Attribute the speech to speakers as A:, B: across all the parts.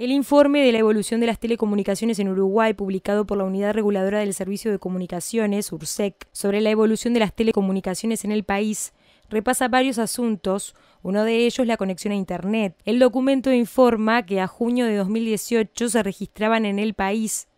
A: El informe de la evolución de las telecomunicaciones en Uruguay, publicado por la Unidad Reguladora del Servicio de Comunicaciones, URSEC, sobre la evolución de las telecomunicaciones en el país, repasa varios asuntos, uno de ellos la conexión a Internet. El documento informa que a junio de 2018 se registraban en el país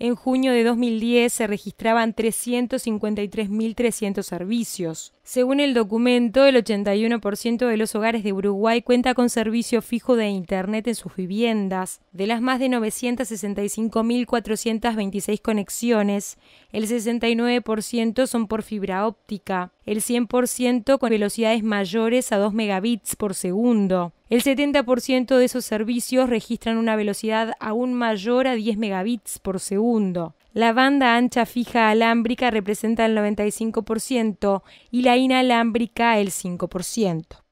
A: En junio de 2010 se registraban 353.300 servicios. Según el documento, el 81% de los hogares de Uruguay cuenta con servicio fijo de Internet en sus viviendas. De las más de 965.426 conexiones, el 69% son por fibra óptica, el 100% con velocidades mayores a 2 megabits por segundo, el 70% de esos servicios registran una velocidad aún mayor a 10 megabits por segundo. La banda ancha fija alámbrica representa el 95% y la inalámbrica el 5%.